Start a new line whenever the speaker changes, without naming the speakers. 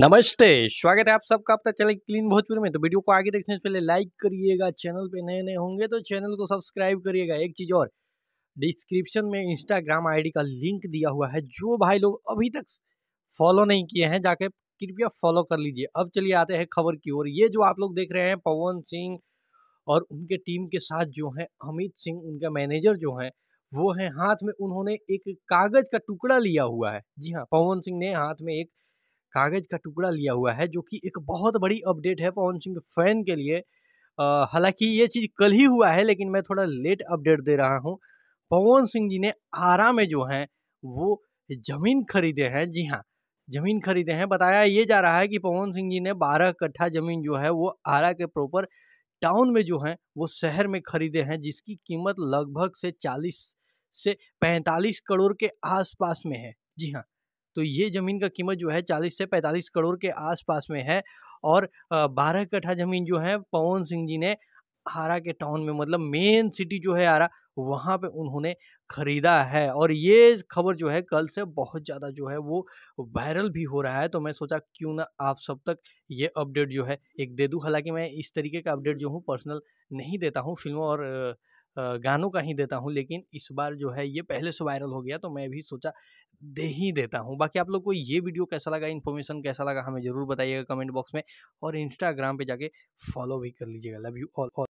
नमस्ते स्वागत है आप सबका अपना चैनल क्लीन भोजपुर में तो वीडियो को आगे देखने से पहले लाइक करिएगा चैनल पे नए नए होंगे तो चैनल को सब्सक्राइब करिएगा एक चीज़ और डिस्क्रिप्शन में इंस्टाग्राम आईडी का लिंक दिया हुआ है जो भाई लोग अभी तक फॉलो नहीं किए हैं जाके कृपया फॉलो कर लीजिए अब चलिए आते हैं खबर की ओर ये जो आप लोग देख रहे हैं पवन सिंह और उनके टीम के साथ जो है अमित सिंह उनका मैनेजर जो है वो है हाथ में उन्होंने एक कागज़ का टुकड़ा लिया हुआ है जी हाँ पवन सिंह ने हाथ में एक कागज़ का टुकड़ा लिया हुआ है जो कि एक बहुत बड़ी अपडेट है पवन सिंह फैन के लिए हालांकि ये चीज़ कल ही हुआ है लेकिन मैं थोड़ा लेट अपडेट दे रहा हूँ पवन सिंह जी ने आरा में जो हैं वो ज़मीन खरीदे हैं जी हाँ ज़मीन खरीदे हैं बताया ये जा रहा है कि पवन सिंह जी ने बारह कट्ठा ज़मीन जो है वो आरा के प्रॉपर टाउन में जो है वो शहर में खरीदे हैं जिसकी कीमत लगभग से चालीस से पैंतालीस करोड़ के आसपास में है जी हाँ तो ये ज़मीन का कीमत जो है चालीस से पैंतालीस करोड़ के आसपास में है और बारह कट्ठा ज़मीन जो है पवन सिंह जी ने आरा के टाउन में मतलब मेन सिटी जो है आरा वहाँ पे उन्होंने ख़रीदा है और ये खबर जो है कल से बहुत ज़्यादा जो है वो वायरल भी हो रहा है तो मैं सोचा क्यों ना आप सब तक ये अपडेट जो है एक दे दूँ हालांकि मैं इस तरीके का अपडेट जो हूँ पर्सनल नहीं देता हूँ फिल्मों और गानों का ही देता हूँ लेकिन इस बार जो है ये पहले से वायरल हो गया तो मैं भी सोचा दे ही देता हूँ बाकी आप लोग को ये वीडियो कैसा लगा इन्फॉर्मेशन कैसा लगा हमें ज़रूर बताइएगा कमेंट बॉक्स में और इंस्टाग्राम पे जाके फॉलो भी कर लीजिएगा लव यू ऑल